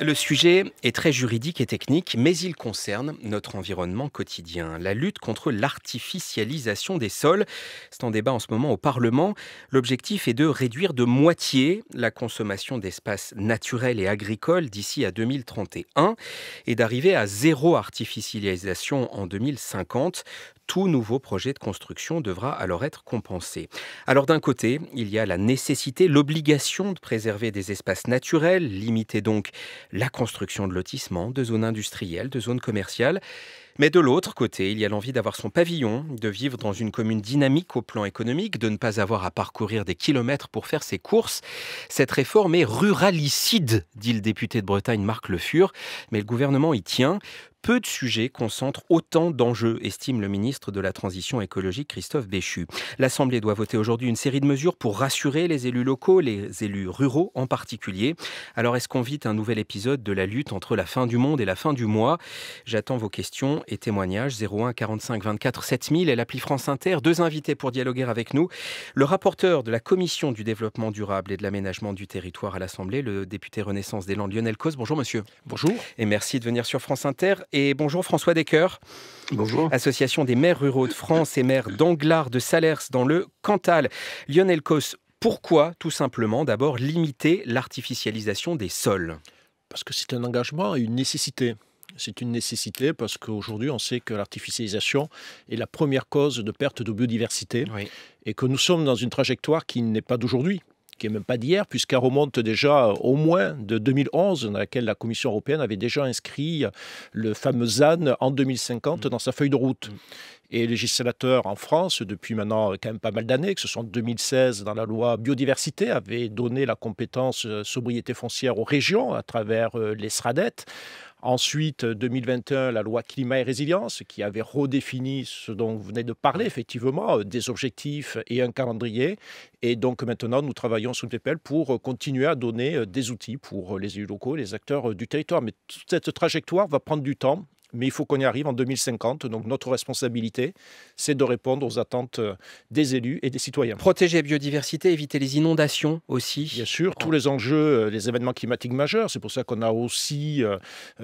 Le sujet est très juridique et technique, mais il concerne notre environnement quotidien. La lutte contre l'artificialisation des sols, c'est en débat en ce moment au Parlement. L'objectif est de réduire de moitié la consommation d'espaces naturels et agricoles d'ici à 2031 et d'arriver à zéro artificialisation en 2050 tout nouveau projet de construction devra alors être compensé. Alors d'un côté, il y a la nécessité, l'obligation de préserver des espaces naturels, limiter donc la construction de lotissements, de zones industrielles, de zones commerciales. Mais de l'autre côté, il y a l'envie d'avoir son pavillon, de vivre dans une commune dynamique au plan économique, de ne pas avoir à parcourir des kilomètres pour faire ses courses. Cette réforme est ruralicide, dit le député de Bretagne Marc Le Fur, mais le gouvernement y tient peu de sujets concentrent autant d'enjeux, estime le ministre de la Transition écologique Christophe Béchu. L'Assemblée doit voter aujourd'hui une série de mesures pour rassurer les élus locaux, les élus ruraux en particulier. Alors est-ce qu'on vit un nouvel épisode de la lutte entre la fin du monde et la fin du mois J'attends vos questions et témoignages 01 45 24 7000 et l'appli France Inter. Deux invités pour dialoguer avec nous. Le rapporteur de la Commission du développement durable et de l'aménagement du territoire à l'Assemblée, le député Renaissance des Landes Lionel Cos. Bonjour monsieur. Bonjour. Et merci de venir sur France Inter et bonjour François Decker, Bonjour. Association des maires ruraux de France et maires d'Anglard de Salers dans le Cantal. Lionel Cos, pourquoi tout simplement d'abord limiter l'artificialisation des sols Parce que c'est un engagement et une nécessité. C'est une nécessité parce qu'aujourd'hui, on sait que l'artificialisation est la première cause de perte de biodiversité et que nous sommes dans une trajectoire qui n'est pas d'aujourd'hui qui n'est même pas d'hier, puisqu'elle remonte déjà euh, au moins de 2011, dans laquelle la Commission européenne avait déjà inscrit le fameux ZAN en 2050 mm. dans sa feuille de route. Mm. Et législateur législateurs en France, depuis maintenant euh, quand même pas mal d'années, que ce soit en 2016 dans la loi biodiversité, avait donné la compétence euh, sobriété foncière aux régions à travers les SRADET. Ensuite, 2021, euh, la loi climat et résilience qui avait redéfini ce dont vous venez de parler, effectivement, euh, des objectifs et un calendrier. Et donc maintenant, nous travaillons sous le PPL pour euh, continuer à donner des outils pour les élus locaux, les acteurs du territoire. Mais toute cette trajectoire va prendre du temps mais il faut qu'on y arrive en 2050. Donc notre responsabilité, c'est de répondre aux attentes euh, des élus et des citoyens. Protéger la biodiversité, éviter les inondations aussi. Bien sûr, tous les enjeux, euh, les événements climatiques majeurs. C'est pour ça qu'on a aussi euh,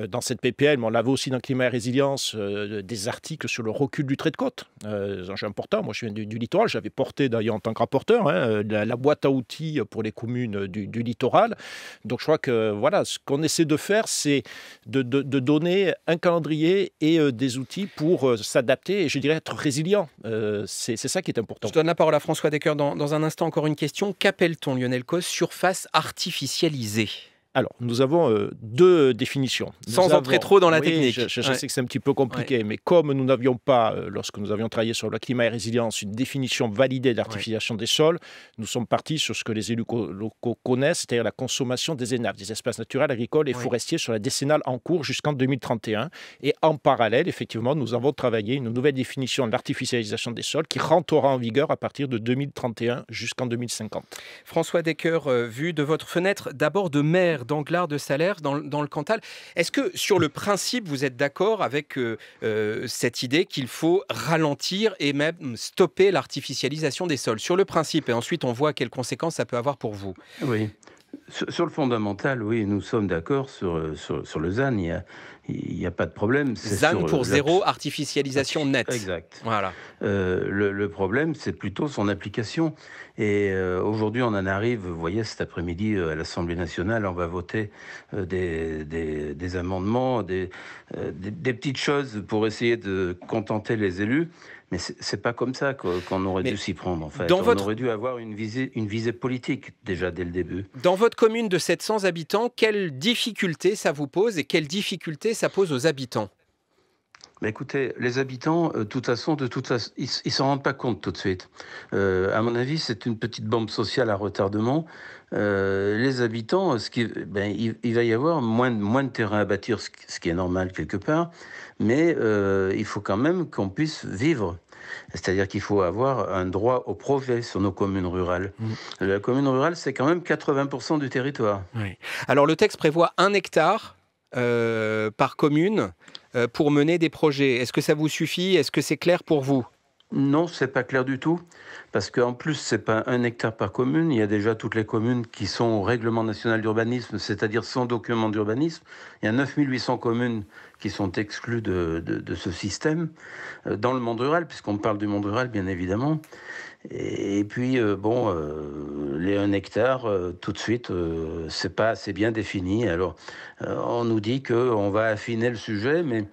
dans cette PPL, mais on l'avait aussi dans Climat et Résilience, des articles sur le recul du trait de côte. un enjeux importants. Moi, je viens du, littoral. J'avais porté d'ailleurs en tant que rapporteur hein, la, boîte à outils pour les communes du, littoral. Donc je crois que voilà, ce qu'on essaie de faire, c'est de donner un calendrier et euh, des outils pour euh, s'adapter et, je dirais, être résilient. Euh, c'est ça qui est important. Je donne la parole à François Decker dans, un instant. Encore une question. Qu'appelle-t-on, Lionel Cos, surface artificialisée alors, nous avons euh, deux définitions. Sans entrer trop dans la technique. Je, sais que c'est un petit peu compliqué, mais comme nous n'avions pas, euh, lorsque nous avions travaillé sur le climat et résilience, une définition validée de l'artificialisation des sols, nous sommes partis sur ce que les élus locaux connaissent, c'est-à-dire la consommation des énaves, des espaces naturels, agricoles et forestiers sur la décennale en cours jusqu'en 2031. Et en parallèle, effectivement, nous avons travaillé une nouvelle définition de l'artificialisation des sols qui rentrera en vigueur à partir de 2031 jusqu'en 2050. François Decker, euh, vu de votre fenêtre, d'abord de maire d'anglard de salaire dans, le Cantal. Est-ce que sur le principe, vous êtes d'accord avec euh, euh, cette idée qu'il faut ralentir et même stopper l'artificialisation des sols Sur le principe, et ensuite on voit quelles conséquences ça peut avoir pour vous. Oui. Sur, le fondamental, oui, nous sommes d'accord sur, euh, sur, sur, le ZAN. Il y a, il n'y a pas de problème. ZAN euh, pour zéro artificialisation nette. Exact. Voilà. Euh, le, problème, c'est plutôt son application. Et euh, aujourd'hui, on en arrive, vous voyez, cet après-midi à l'Assemblée nationale, on va voter des, amendements, des, des, petites choses pour essayer de contenter les élus. Mais c'est pas comme ça qu'on aurait dû s'y prendre, en fait. on aurait dû avoir une visée, une visée politique, déjà, dès le début. Dans votre commune de 700 habitants, quelles difficultés ça vous pose et quelles difficultés ça pose aux habitants Mais écoutez, les habitants, euh, de toute façon, ils ne s'en rendent pas compte tout de suite. Euh, à mon avis, c'est une petite bombe sociale à retardement. Euh, les habitants, ce qui, ben, il, va y avoir moins, moins de terrain à bâtir, ce, qui est normal quelque part, mais il faut quand même qu'on puisse vivre. C'est-à-dire qu'il faut avoir un droit au progrès sur nos communes rurales. Mmh. La commune rurale, c'est quand même 80% du territoire. Alors le texte prévoit un hectare euh, par commune euh, pour mener des projets. Est-ce que ça vous suffit Est-ce que c'est clair pour vous non, c'est pas clair du tout, parce qu'en plus, c'est pas un hectare par commune. Il y a déjà toutes les communes qui sont au règlement national d'urbanisme, c'est-à-dire sans document d'urbanisme. Il y a 9800 communes qui sont exclues de, de, de ce système euh, dans le monde rural, puisqu'on parle du monde rural, bien évidemment. Et puis, euh, bon, euh, les 1 hectare, euh, tout de suite, c'est pas bien défini. Alors, on nous dit qu'on va affiner le sujet, mais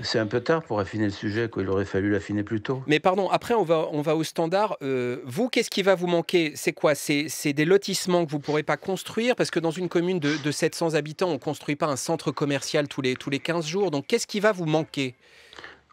c'est un peu tard pour affiner le sujet, qu'il aurait fallu l'affiner plus tôt. Mais pardon, après on va, au standard. vous, qu'est-ce qui va vous manquer C'est quoi C'est des lotissements que vous ne pourrez pas construire Parce que dans une commune de, 700 habitants, on ne construit pas un centre commercial tous les, tous les 15 jours. Donc qu'est-ce qui va vous manquer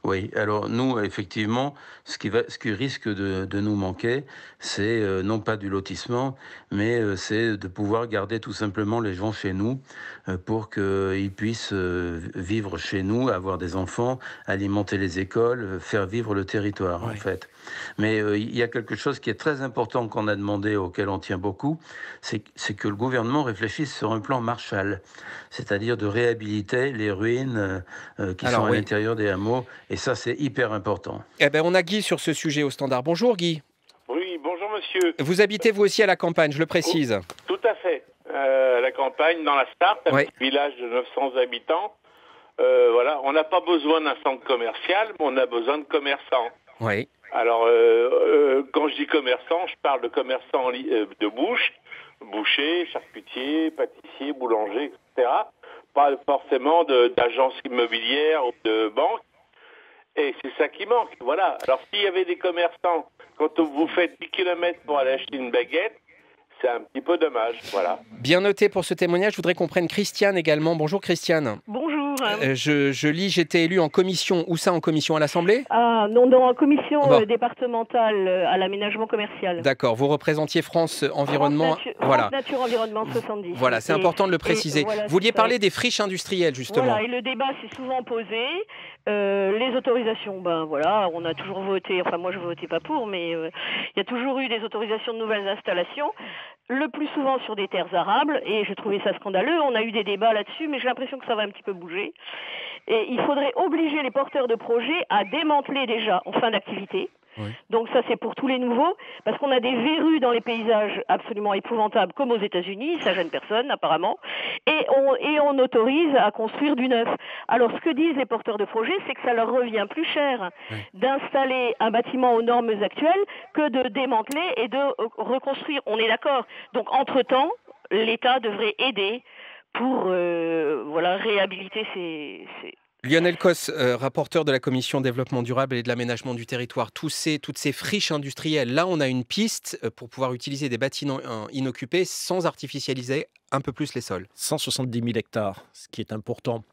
oui, alors nous, effectivement, ce qui, va, ce qui risque de, nous manquer, c'est euh, non pas du lotissement, mais euh, c'est de pouvoir garder tout simplement les gens chez nous euh, pour qu'ils puissent vivre chez nous, avoir des enfants, alimenter les écoles, faire vivre le territoire, en fait. Mais il y a quelque chose qui est très important qu'on a demandé, auquel on tient beaucoup, c'est que le gouvernement réfléchisse sur un plan Marshall, c'est-à-dire de réhabiliter les ruines qui sont à l'intérieur des hameaux et ça, c'est hyper important. Eh ben, on a Guy sur ce sujet au standard. Bonjour Guy. Oui, bonjour monsieur. Vous habitez vous aussi à la campagne, je le précise. Oh, tout à fait. À euh, la campagne, dans la Sarthe, un village de 900 habitants. Euh, voilà, on n'a pas besoin d'un centre commercial, mais on a besoin de commerçants. Oui. Alors, euh, quand je dis commerçants, je parle de commerçants de bouche, boucher, charcutier, pâtissier, boulanger, etc. Pas forcément d'agence immobilière ou de banque, et c'est ça qui manque. Voilà. Alors s'il y avait des commerçants, quand vous faites 10 km pour aller acheter une baguette, c'est un petit peu dommage. Voilà. Bien noté pour ce témoignage. Je voudrais qu'on prenne Christiane également. Bonjour Christiane. Bonjour. Euh, je, lis, j'étais élue en commission. Où ça En commission à l'Assemblée Ah non, non, en commission euh, départementale euh, à l'aménagement commercial. D'accord. Vous représentiez France Environnement. Nature, voilà. Nature Environnement 70. Voilà, c'est important de le préciser. vous vouliez parler des friches industrielles justement. Voilà, et le débat s'est souvent posé. Euh, les autorisations, ben voilà, on a toujours voté, enfin moi je votais pas pour, mais euh, il y a toujours eu des autorisations de nouvelles installations, le plus souvent sur des terres arables, et j'ai trouvé ça scandaleux, on a eu des débats là-dessus, mais j'ai l'impression que ça va un petit peu bouger. Et il faudrait obliger les porteurs de projets à démanteler déjà en fin d'activité donc ça c'est pour tous les nouveaux, parce qu'on a des verrues dans les paysages absolument épouvantables, comme aux États-Unis, ça gêne personne apparemment, et on, et on autorise à construire du neuf. Alors ce que disent les porteurs de projets, c'est que ça leur revient plus cher d'installer un bâtiment aux normes actuelles que de démanteler et de reconstruire. On est d'accord. Donc entre-temps, l'État devrait aider pour euh, voilà réhabiliter ces, Lionel Cos, euh, rapporteur de la commission développement durable et de l'aménagement du territoire, Tous ces, toutes ces friches industrielles, là on a une piste euh, pour pouvoir utiliser des bâtiments euh, inoccupés sans artificialiser un peu plus les sols. 170 000 hectares, ce qui est important,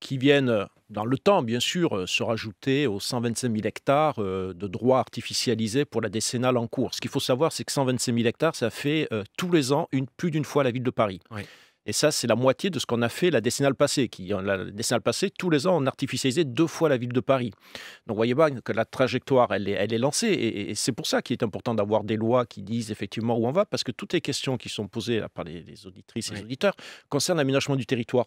qui viennent dans le temps bien sûr se rajouter aux 125 000 hectares de droits artificialisés pour la décennale en cours. Ce qu'il faut savoir, c'est que 125 000 hectares, ça fait tous les ans plus d'une fois la ville de Paris. Oui. Et ça, c'est la moitié de ce qu'on a fait la décennale passée. Qui, euh, la décennale passée, tous les ans, on artificialisait deux fois la ville de Paris. Donc, voyez bien que la trajectoire, elle est, lancée. Et, c'est pour ça qu'il est important d'avoir des lois qui disent effectivement où on va, parce que toutes les questions qui sont posées par les, auditrices et les auditeurs concernent l'aménagement du territoire.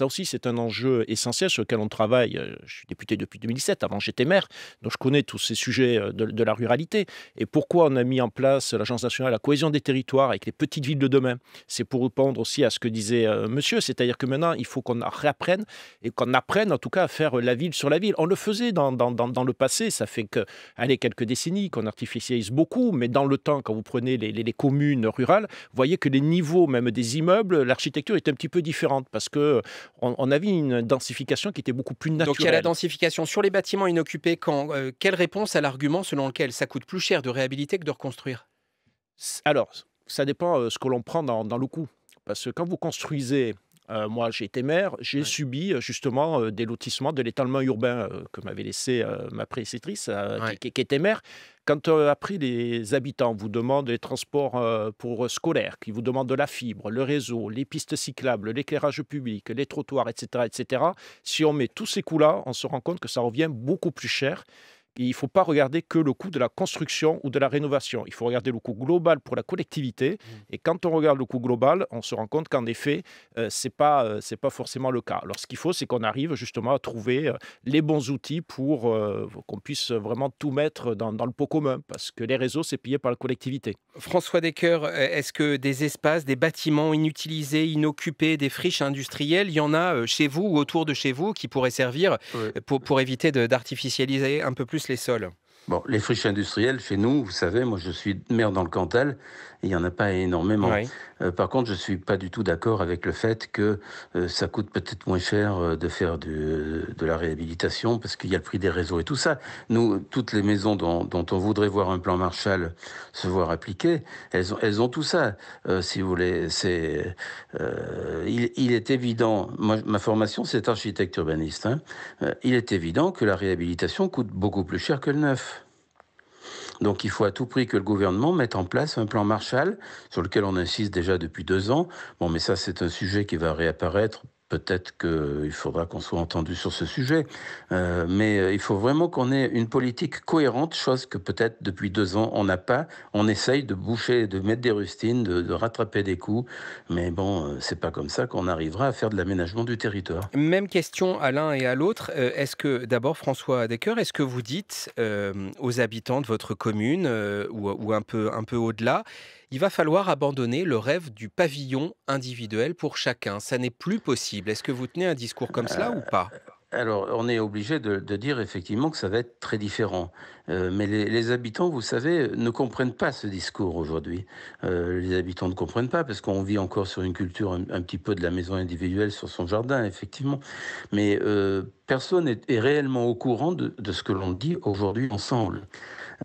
Ça aussi, c'est un enjeu essentiel sur lequel on travaille. Euh, je suis député depuis 2007, avant j'étais maire, donc je connais tous ces sujets euh, de, la ruralité. Et pourquoi on a mis en place l'Agence nationale à la cohésion des territoires avec les petites villes de demain C'est pour répondre aussi à ce que disait euh, monsieur, c'est-à-dire que maintenant, il faut qu'on réapprenne et qu'on apprenne en tout cas à faire la ville sur la ville. On le faisait dans, dans, le passé, ça fait que, quelques décennies qu'on artificialise beaucoup, mais dans le temps, quand vous prenez les, les communes rurales, vous voyez que les niveaux même des immeubles, l'architecture est un petit peu différente parce que on, on, avait une densification qui était beaucoup plus naturelle. Donc il y a la densification sur les bâtiments inoccupés. Quand, euh, quelle réponse à l'argument selon lequel ça coûte plus cher de réhabiliter que de reconstruire Alors, ça dépend euh, ce que l'on prend dans, le coup. Parce que quand vous construisez euh, moi, j'ai été maire, j'ai subi justement des lotissements de l'étalement urbain que m'avait laissé ma prédécessrice, qui, était maire. Quand euh, après les habitants vous demandent les transports euh, pour euh, scolaires, qui vous demandent de la fibre, le réseau, les pistes cyclables, l'éclairage public, les trottoirs, etc., etc., si on met tous ces coûts-là, on se rend compte que ça revient beaucoup plus cher il ne faut pas regarder que le coût de la construction ou de la rénovation. Il faut regarder le coût global pour la collectivité. Mmh. Et quand on regarde le coût global, on se rend compte qu'en effet, euh, c'est ce n'est pas, euh, c'est pas forcément le cas. Alors, ce qu'il faut, c'est qu'on arrive justement à trouver euh, les bons outils pour qu'on puisse vraiment tout mettre dans, le pot commun, parce que les réseaux, c'est pillé par la collectivité. François Descoeurs, est-ce que des espaces, des bâtiments inutilisés, inoccupés, des friches industrielles, il y en a chez vous ou autour de chez vous qui pourraient servir pour, pour éviter d'artificialiser un peu plus les sols Bon, les friches industrielles, chez nous, vous savez, moi je suis maire dans le Cantal, il n'y en a pas énormément. Euh, par contre, je ne suis pas du tout d'accord avec le fait que euh, ça coûte peut-être moins cher euh, de faire de, la réhabilitation parce qu'il y a le prix des réseaux et tout ça. Nous, toutes les maisons dont, on voudrait voir un plan Marshall se voir appliquer, elles ont, tout ça. si vous voulez, c'est il, est évident. ma formation, c'est architecte urbaniste. Hein. il est évident que la réhabilitation coûte beaucoup plus cher que le neuf. Donc il faut à tout prix que le gouvernement mette en place un plan Marshall sur lequel on insiste déjà depuis deux ans. Bon, mais ça c'est un sujet qui va réapparaître Peut-être qu'il euh, faudra qu'on soit entendu sur ce sujet, euh, mais euh, il faut vraiment qu'on ait une politique cohérente, chose que peut-être depuis deux ans on n'a pas. On essaye de boucher, de mettre des rustines, de, rattraper des coups, mais bon, c'est pas comme ça qu'on arrivera à faire de l'aménagement du territoire. Même question à l'un et à l'autre. Est-ce que d'abord François Decker, est-ce que vous dites aux habitants de votre commune ou, un peu, un peu au-delà il va falloir abandonner le rêve du pavillon individuel pour chacun. Ça n'est plus possible. Est-ce que vous tenez un discours comme cela ou euh, pas alors, on est obligé de, dire effectivement que ça va être très différent. Euh, mais les, habitants, vous savez, ne comprennent pas ce discours aujourd'hui. Euh, les habitants ne comprennent pas parce qu'on vit encore sur une culture un, petit peu de la maison individuelle sur son jardin, effectivement. Mais personne n'est réellement au courant de ce que l'on dit aujourd'hui ensemble.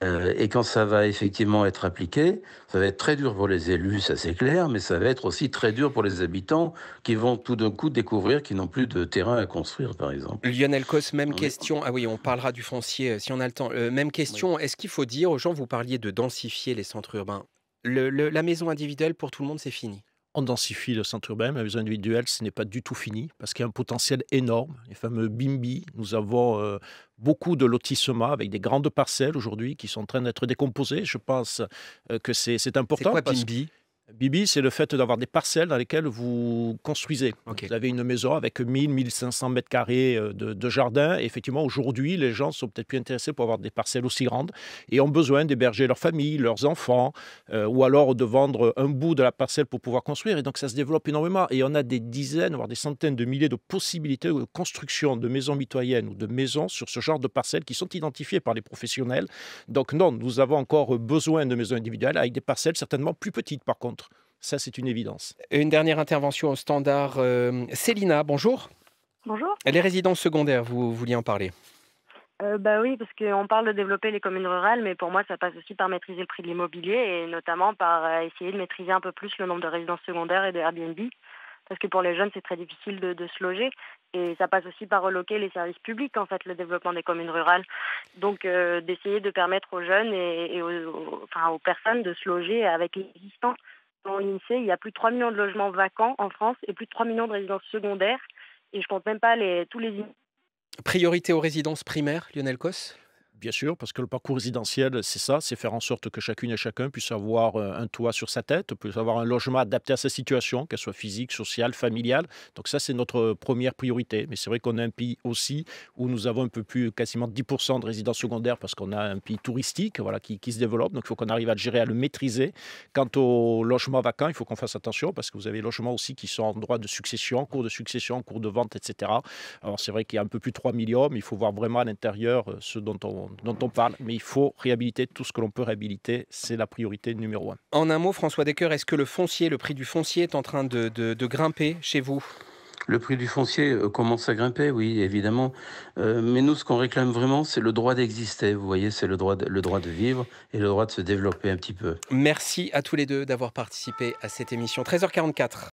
Euh, et quand ça va effectivement être appliqué, ça va être très dur pour les élus, ça c'est clair, mais ça va être aussi très dur pour les habitants qui vont tout d'un coup découvrir qu'ils n'ont plus de terrain à construire, par exemple. Lionel Cos, même question. Ah oui, on parlera du foncier euh, si on a le temps. Euh, même question, est-ce qu'il faut dire aux gens, vous parliez de densifier les centres urbains La maison individuelle pour tout le monde, c'est fini on densifie le centre urbain, mais les individuels, ce n'est pas du tout fini, parce qu'il y a un potentiel énorme. Les fameux BIMBI, nous avons euh, beaucoup de lotissements avec des grandes parcelles aujourd'hui qui sont en train d'être décomposées. Je pense euh, que c'est important. C'est quoi BIMBI Bibi, c'est le fait d'avoir des parcelles dans lesquelles vous construisez. Vous avez une maison avec 1000, 1500 mètres carrés euh, de, jardin. effectivement, aujourd'hui, les gens sont peut-être plus intéressés pour avoir des parcelles aussi grandes et ont besoin d'héberger leur famille, leurs enfants, euh, ou alors de vendre un bout de la parcelle pour pouvoir construire. Et donc, ça se développe énormément. Et on a des dizaines, voire des centaines de milliers de possibilités de construction de maisons mitoyennes ou de maisons sur ce genre de parcelles qui sont identifiées par les professionnels. Donc, non, nous avons encore besoin de maisons individuelles avec des parcelles certainement plus petites, par contre. Ça, c'est une évidence. Une dernière intervention au standard. Euh, Célina, bonjour. Bonjour. Les résidences secondaires, vous vouliez en parler euh, bah oui, parce qu'on parle de développer les communes rurales, mais pour moi, ça passe aussi par maîtriser le prix de l'immobilier et notamment par euh, essayer de maîtriser un peu plus le nombre de résidences secondaires et de Airbnb, parce que pour les jeunes, c'est très difficile de, se loger. Et ça passe aussi par reloquer les services publics, en fait, le développement des communes rurales. Donc, d'essayer de permettre aux jeunes et, aux, personnes de se loger avec l'existant dans l'INSEE, il y a plus de 3 millions de logements vacants en France et plus de 3 millions de résidences secondaires. Et je compte même pas les, tous les... Priorité aux résidences primaires, Lionel Kos bien sûr, parce que le parcours résidentiel, c'est ça, c'est faire en sorte que chacune et chacun puisse avoir euh, un toit sur sa tête, puisse avoir un logement adapté à sa situation, qu'elle soit physique, sociale, familiale. Donc ça, c'est notre première priorité. Mais c'est vrai qu'on a un pays aussi où nous avons un peu plus, quasiment 10% de résidences secondaires, parce qu'on a un pays touristique voilà, qui, se développe. Donc il faut qu'on arrive à le gérer, à le maîtriser. Quant au logement vacant, il faut qu'on fasse attention, parce que vous avez des logements aussi qui sont en droit de succession, en cours de succession, en cours de vente, etc. Alors c'est vrai qu'il y a un peu plus de 3 millions, mais il faut voir vraiment à l'intérieur euh, ce dont on dont on parle, mais il faut réhabiliter tout ce que l'on peut réhabiliter. C'est la priorité numéro un. En un mot, François Decker, est-ce que le foncier, le prix du foncier est en train de, grimper chez vous le prix du foncier euh, commence à grimper, oui, évidemment. Euh, mais nous, ce qu'on réclame vraiment, c'est le droit d'exister. Vous voyez, c'est le droit, le droit de vivre et le droit de se développer un petit peu. Merci à tous les deux d'avoir participé à cette émission. 13h44.